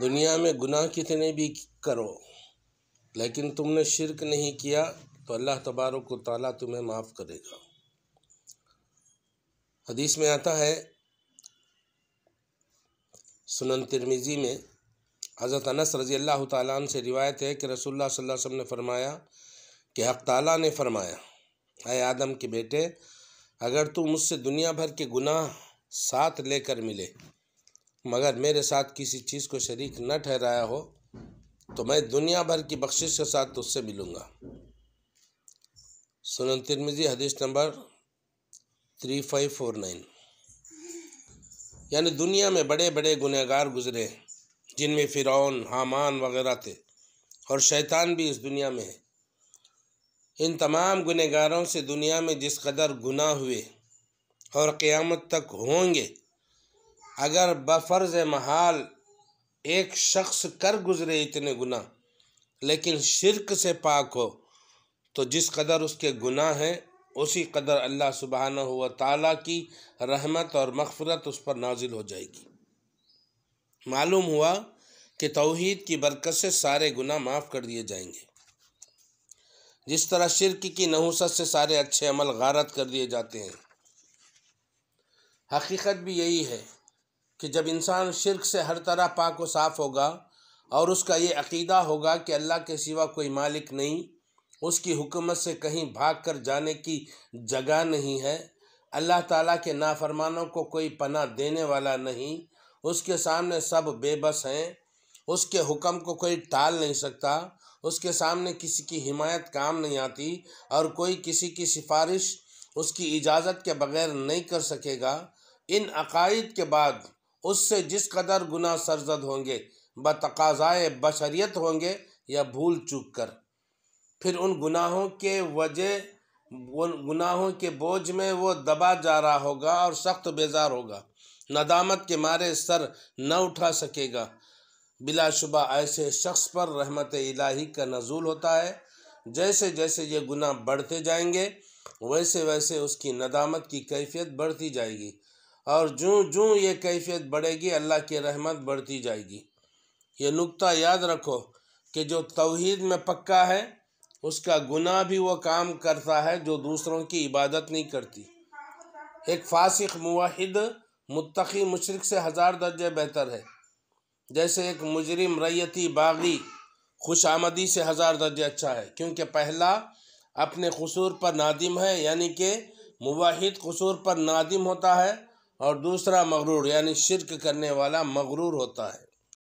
दुनिया में गुनाह कितने भी करो लेकिन तुमने शिरक नहीं किया तो अल्लाह तबारक ताला तुम्हें माफ़ करेगा हदीस में आता है सुनन तिरमिज़ी में हज़रत अनस रज़ी अल्लाह तन से रिवायत है कि रसोल्ला वसम ने फ़रमाया कि हक़ ताली ने फ़रमाया है आदम के बेटे अगर तू मुझसे दुनिया भर के गुनाह साथ लेकर मिले मगर मेरे साथ किसी चीज़ को शरीक न ठहराया हो तो मैं दुनिया भर की बख्शिश के साथ उससे मिलूँगा सुनन तिरमिजी हदीस number three five four nine यानी दुनिया में बड़े बड़े गुनहगार गुजरे जिनमें फ़िरौन हामान वगैरह थे और शैतान भी इस दुनिया में है इन तमाम गुनहगारों से दुनिया में जिस कदर गुनाह हुए और क़यामत तक होंगे अगर बफर्ज महाल एक शख्स कर गुज़रे इतने गुना लेकिन शिरक से पाक हो तो जिस कदर उसके गुना हैं उसी कदर अल्लाह सुबहाना हुआ ताला की रहमत और मफफरत उस पर नाजिल हो जाएगी मालूम हुआ कि तोहद की बरकत से सारे गुना माफ़ कर दिए जाएंगे जिस तरह शिरक की नहूसत से सारे अच्छे अमल गारत कर दिए जाते हैं हकीकत भी यही है कि जब इंसान शिरक से हर तरह पाक व साफ़ होगा और उसका ये अकीदा होगा कि अल्लाह के सिवा कोई मालिक नहीं उसकी हुकूमत से कहीं भाग कर जाने की जगह नहीं है अल्लाह ताला के नाफरमानों को कोई पना देने वाला नहीं उसके सामने सब बेबस हैं उसके हुक्म को कोई टाल नहीं सकता उसके सामने किसी की हिमायत काम नहीं आती और कोई किसी की सिफारिश उसकी इजाज़त के बगैर नहीं कर सकेगा इन अकायद के बाद उससे जिस कदर गुना सरजद होंगे तकाज़ाए बशरियत होंगे या भूल चूक कर फिर उन गुनाहों के वजह गुनाहों के बोझ में वो दबा जा रहा होगा और सख्त बेजार होगा नदामत के मारे सर न उठा सकेगा बिलाशुबा ऐसे शख्स पर रहमत इलाही का नजूल होता है जैसे जैसे ये गुनाह बढ़ते जाएंगे वैसे वैसे उसकी नदामत की कैफियत बढ़ती जाएगी और जो जो ये कैफियत बढ़ेगी अल्लाह की रहमत बढ़ती जाएगी ये नुक्ता याद रखो कि जो तोहद में पक्का है उसका गुना भी वो काम करता है जो दूसरों की इबादत नहीं करती एक फासिक मुहिद मुतकी मशरक से हज़ार दर्जे बेहतर है जैसे एक मुजरिम रैती बागी खुश आमदी से हज़ार दर्जे अच्छा है क्योंकि पहला अपने कसूर पर नादिम है यानी कि मुवाहिद कसूर पर नादिम होता है और दूसरा मगरूर यानी शिरक करने वाला मगरूर होता है